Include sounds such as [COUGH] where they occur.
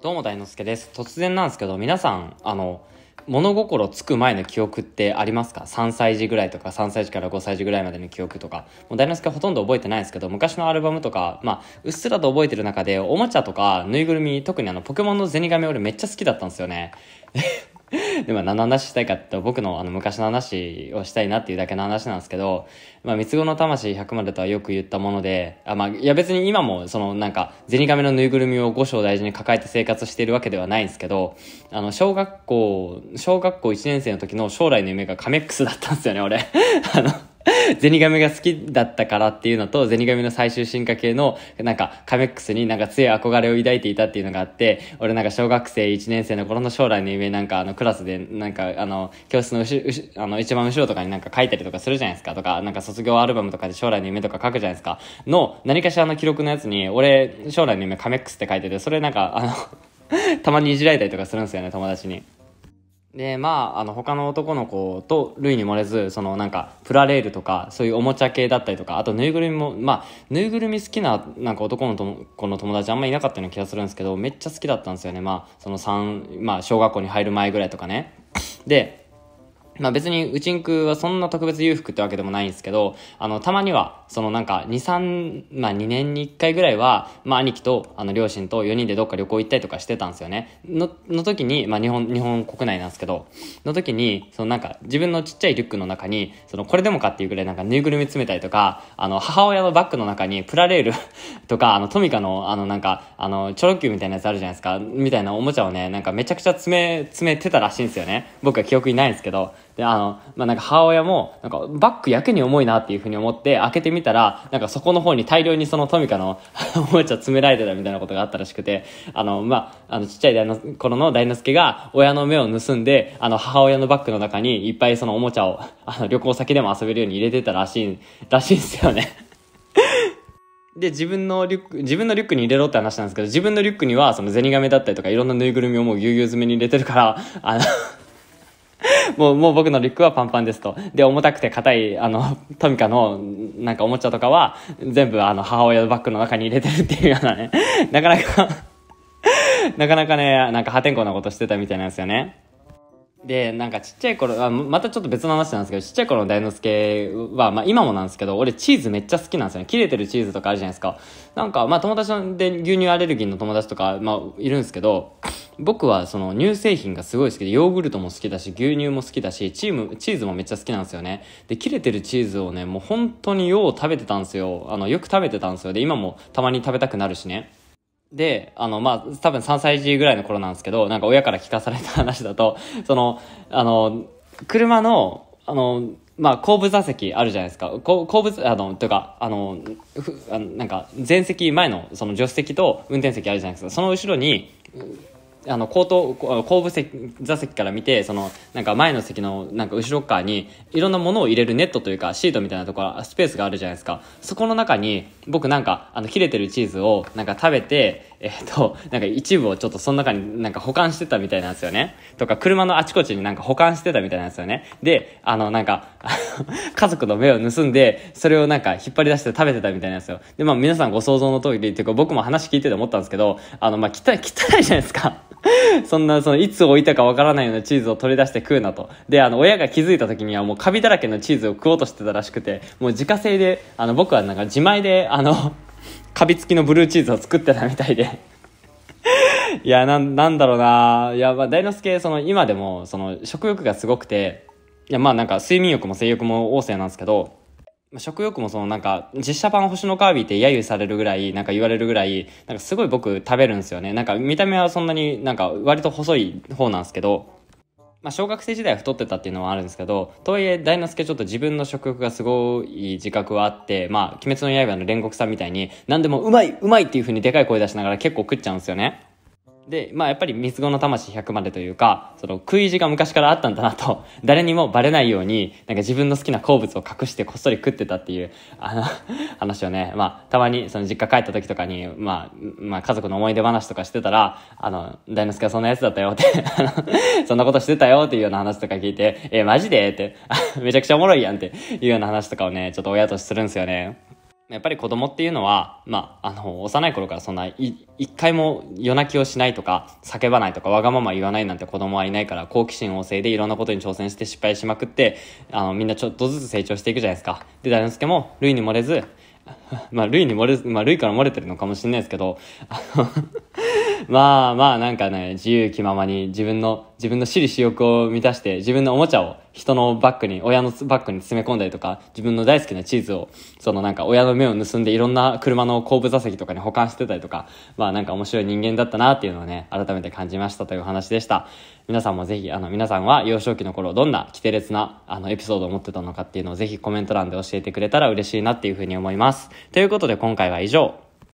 どうも大之助です。突然なんですけど、皆さん、あの、物心つく前の記憶ってありますか ?3 歳児ぐらいとか、3歳児から5歳児ぐらいまでの記憶とか。もう大之助ほとんど覚えてないんですけど、昔のアルバムとか、まあ、うっすらと覚えてる中で、おもちゃとか、ぬいぐるみ、特にあの、ポケモンのゼニガメ俺めっちゃ好きだったんですよね。[LAUGHS] で、まあ、何の話したいかって、僕のあの昔の話をしたいなっていうだけの話なんですけど、まあ、三つ子の魂100までとはよく言ったもので、あまあ、いや別に今も、そのなんか、ゼニガメのぬいぐるみを五章大事に抱えて生活しているわけではないんですけど、あの、小学校、小学校1年生の時の将来の夢がカメックスだったんですよね、俺。[LAUGHS] あの [LAUGHS] ゼニガメが好きだったからっていうのと、ゼニガメの最終進化系の、なんか、カメックスになんか強い憧れを抱いていたっていうのがあって、俺なんか小学生1年生の頃の将来の夢なんかあのクラスで、なんかあの、教室の後ろ、あの、一番後ろとかになんか書いたりとかするじゃないですか、とか、なんか卒業アルバムとかで将来の夢とか書くじゃないですか、の、何かしらの記録のやつに、俺、将来の夢カメックスって書いてて、それなんか、あの [LAUGHS] たまにいじられたりとかするんですよね、友達に。で、まあ、あの、他の男の子と類に漏れず、そのなんか、プラレールとか、そういうおもちゃ系だったりとか、あとぬいぐるみも、まあ、ぬいぐるみ好きな、なんか男の子の友達あんまいなかったような気がするんですけど、めっちゃ好きだったんですよね。まあ、その3、まあ、小学校に入る前ぐらいとかね。で、まあ別にうちんくはそんな特別裕福ってわけでもないんですけど、あの、たまには、そのなんか2、3、まあ2年に1回ぐらいは、まあ兄貴と、あの、両親と4人でどっか旅行行ったりとかしてたんですよね。の、の時に、まあ日本、日本国内なんですけど、の時に、そのなんか自分のちっちゃいリュックの中に、そのこれでもかっていうぐらいなんかぬいぐるみ詰めたりとか、あの、母親のバッグの中にプラレール [LAUGHS] とか、あの、トミカの、あのなんか、あの、チョロキーみたいなやつあるじゃないですか、みたいなおもちゃをね、なんかめちゃくちゃ詰め、詰めてたらしいんですよね。僕は記憶にないんですけど、で、あの、まあ、なんか母親も、なんかバッグやけに重いなっていうふうに思って開けてみたら、なんかそこの方に大量にそのトミカの [LAUGHS] おもちゃ詰められてたみたいなことがあったらしくて、あの、まあ、あの、ちっちゃいの頃の大之助が親の目を盗んで、あの、母親のバッグの中にいっぱいそのおもちゃを、あの、旅行先でも遊べるように入れてたらしい、らしいんですよね [LAUGHS] で、自分のリュック、自分のリュックに入れろって話なんですけど、自分のリュックには、そのゼニガメだったりとか、いろんなぬいぐるみをもうぎゅうぎゅう詰めに入れてるから、あのもう、もう僕のリュックはパンパンですと。で、重たくて硬い、あの、トミカの、なんかおもちゃとかは、全部あの、母親のバッグの中に入れてるっていうようなね、なかなか [LAUGHS] なかなかね、なんか破天荒なことしてたみたいなんですよね。で、なんかちっちゃい頃、あまたちょっと別の話なんですけど、ちっちゃい頃の大之助は、まあ今もなんですけど、俺チーズめっちゃ好きなんですよね。切れてるチーズとかあるじゃないですか。なんか、まあ友達で牛乳アレルギーの友達とか、まあいるんですけど、僕はその乳製品がすごい好きで、ヨーグルトも好きだし、牛乳も好きだし、チーム、チーズもめっちゃ好きなんですよね。で、切れてるチーズをね、もう本当によう食べてたんですよ。あの、よく食べてたんですよ。で、今もたまに食べたくなるしね。で、あの、まあ、多分3歳児ぐらいの頃なんですけど、なんか親から聞かされた話だと、[LAUGHS] その、あの、車の、あの、まあ、後部座席あるじゃないですか。後後部、あの、というか、あの、ふあのなんか、前席、前の、その助手席と運転席あるじゃないですか。その後ろに、あの後頭後部席座席から見てそのなんか前の席のなんか後ろ側にいろんなものを入れるネットというかシートみたいなところスペースがあるじゃないですかそこの中に僕なんかあの切れてるチーズをなんか食べてえっ、と、なんか一部をちょっとその中になんか保管してたみたいなんですよね。とか、車のあちこちになんか保管してたみたいなんですよね。で、あの、なんか [LAUGHS] 家族の目を盗んで、それをなんか引っ張り出して食べてたみたいなんですよ。で、まあ皆さんご想像の通りで、ていうか僕も話聞いてて思ったんですけど、あの、まあ汚い、汚いじゃないですか。[LAUGHS] そんな、その、いつ置いたかわからないようなチーズを取り出して食うなと。で、あの、親が気づいた時にはもうカビだらけのチーズを食おうとしてたらしくて、もう自家製で、あの、僕はなんか自前で、あのカビ付きのブルーチーズを作ってたみたいで [LAUGHS] いやななんだろうなや、ば大之助その今でもその食欲がすごくていやまあなんか睡眠欲も性欲も旺盛なんですけど食欲もそのなんか実写版星のカービィって揶揄されるぐらいなんか言われるぐらいなんかすごい僕食べるんですよねなんか見た目はそんなになんか割と細い方なんですけどまあ、小学生時代は太ってたっていうのはあるんですけど、とはいえ、大之助ちょっと自分の食欲がすごい自覚はあって、まあ、鬼滅の刃の煉獄さんみたいに、何でもうまいうまいっていう風にでかい声出しながら結構食っちゃうんですよね。で、まあやっぱり三つ子の魂100までというか、その食い意地が昔からあったんだなと、[LAUGHS] 誰にもバレないように、なんか自分の好きな好物を隠してこっそり食ってたっていう、あの、[LAUGHS] 話をね、まあたまにその実家帰った時とかに、まあ、まあ家族の思い出話とかしてたら、あの、大之助はそんなやつだったよって [LAUGHS] そんなことしてたよっていうような話とか聞いて、えマジでってめちゃくちゃおもろいやんっていうような話とかをね、ちょっと親としするんですよね。やっぱり子供っていうのは、まあ、あの、幼い頃からそんな、一回も夜泣きをしないとか、叫ばないとか、わがまま言わないなんて子供はいないから、好奇心旺盛でいろんなことに挑戦して失敗しまくって、あの、みんなちょっとずつ成長していくじゃないですか。で、大之助も、類に漏れず、[LAUGHS] まあ、類に漏れず、まあ、類から漏れてるのかもしれないですけど、あの [LAUGHS] まあまあなんかね、自由気ままに自分の、自分の私利私欲を満たして、自分のおもちゃを人のバッグに、親のバッグに詰め込んだりとか、自分の大好きなチーズを、そのなんか親の目を盗んでいろんな車の後部座席とかに保管してたりとか、まあなんか面白い人間だったなっていうのをね、改めて感じましたというお話でした。皆さんもぜひ、あの皆さんは幼少期の頃どんな規定列なあのエピソードを持ってたのかっていうのをぜひコメント欄で教えてくれたら嬉しいなっていうふうに思います。ということで今回は以上。